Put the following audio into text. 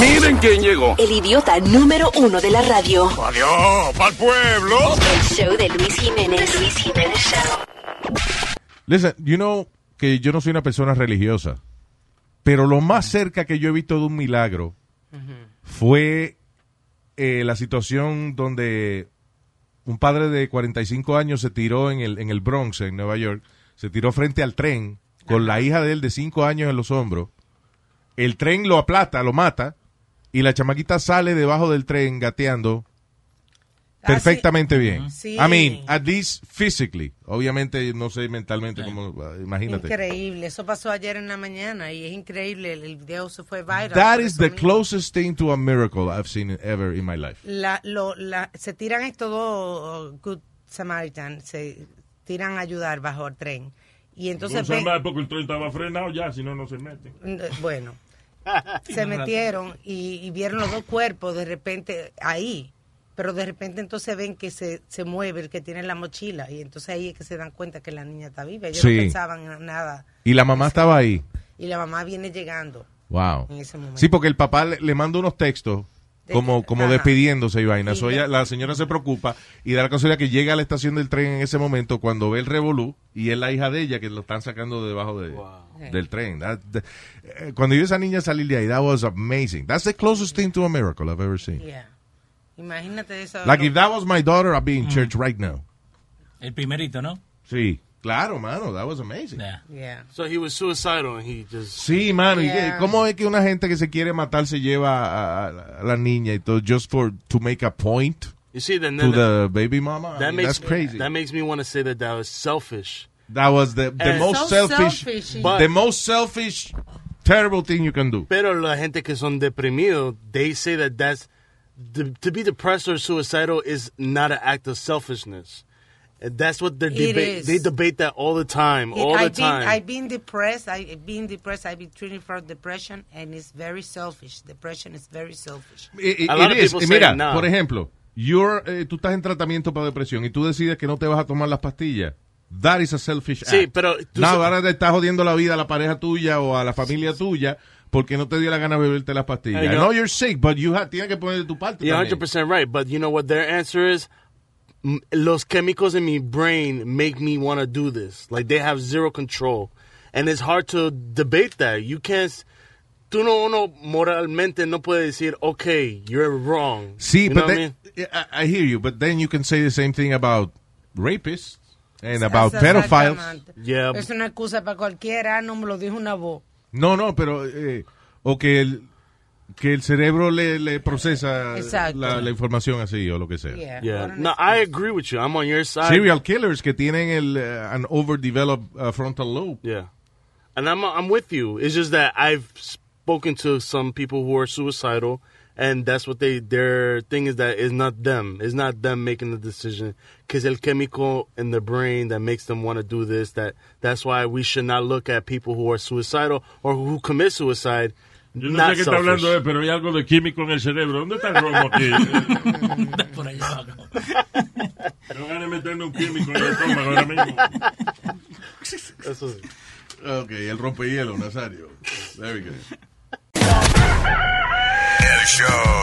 Miren quién llegó. El idiota número uno de la radio. Adiós, pa'l pueblo. El show de Luis Jiménez. Luis Listen, you know que yo no soy una persona religiosa, pero lo más cerca que yo he visto de un milagro fue eh, la situación donde un padre de 45 años se tiró en el, en Bronx, en Nueva York, se tiró frente al tren con la hija de él de 5 años en los hombros el tren lo aplata, lo mata, y la chamaquita sale debajo del tren gateando ah, perfectamente bien. Sí. I mean, at least physically. Obviamente, no sé mentalmente cómo, ah, imagínate. Increíble. Eso pasó ayer en la mañana y es increíble. El video se fue viral. That is the closest thing to a miracle I've seen ever in my life. se tiran estos oh, Good Samaritan, se tiran a ayudar bajo el tren. Y entonces. el tren estaba frenado ya, si no, no se mete. Eh, bueno, se metieron y, vieron los dos cuerpos de repente ahí. Pero de repente entonces ven que se, se mueve el que tiene la mochila. Y entonces ahí es que se dan cuenta que la niña está viva. Ellos no pensaban nada. ¿Y la mamá estaba ahí? Y la mamá viene llegando. Wow. Sí, porque el papá le manda unos textos como, como despidiéndose y vaina. la señora se preocupa y da la casualidad que llega a la estación del tren en ese momento cuando ve el revolú y es la hija de ella que lo están sacando debajo del tren. Eh, cuando yo esa niña salir de ahí, that was amazing. That's the closest thing to a miracle I've ever seen. Imagínate Like if that was my daughter, I'd be in mm. church right now. El primerito, ¿no? Sí. Claro, mano, that was amazing. Yeah. yeah. So he was suicidal and he just... Sí, mano, yeah. ¿cómo es que una gente que se quiere matar se lleva a, a la niña y todo just for to make a point you see, then, then to the, the baby mama? That I mean, makes, that's crazy. That makes me want to say that that was selfish. That was the, the and most so selfish, selfish but, the most selfish, terrible thing you can do. Pero la gente que son deprimidos, they say that that's, the, to be depressed or suicidal is not an act of selfishness. That's what they debate. They debate that all the time, all I've the been, time. I've been depressed. I've been depressed. I've been treating for depression, and it's very selfish. Depression is very selfish. It, it, a lot of people say Mira, no. por ejemplo, you're, eh, tú estás en tratamiento para depresión y tú decides que no te vas a tomar las pastillas. That is a selfish act. Sí, pero tú no, ahora le estás jodiendo la vida a la pareja tuya o a la familia tuya porque no te dio la gana de beberte las pastillas. I know, you're sick, but you have, tienes que poner de tu parte. Yeah, 100% right, but you know what their answer is? los químicos in my brain make me want to do this. Like they have zero control. And it's hard to debate that. You can't. Tú no, uno moralmente no puede decir, okay, you're wrong. sí but then, I, hear you, but then you can say the same thing about rapists and about pedophiles. Yeah. Es una excusa para cualquiera, no me lo dijo una voz. No, no, pero. Eh, o que que el cerebro le, le procesa la, la, información así o lo que sea. Yeah. yeah. No, I agree with you. I'm on your side. Serial killers que tienen el uh, an overdeveloped uh, frontal lobe. Yeah. And I'm I'm with you. It's just that I've spoken to some people who are suicidal and that's what they their thing is that it's not them. It's not them making the decision cuz el chemical in the brain that makes them want to do this that that's why we should not look at people who are suicidal or who commit suicide Yo no sé qué está hablando, pero hay algo de químico en el cerebro. ¿Dónde está el romo aquí? Por ahí abajo. No gane meterme un químico en el estómago ahora mismo. Eso sí. Ok, el rompehielo, Nazario. There we El show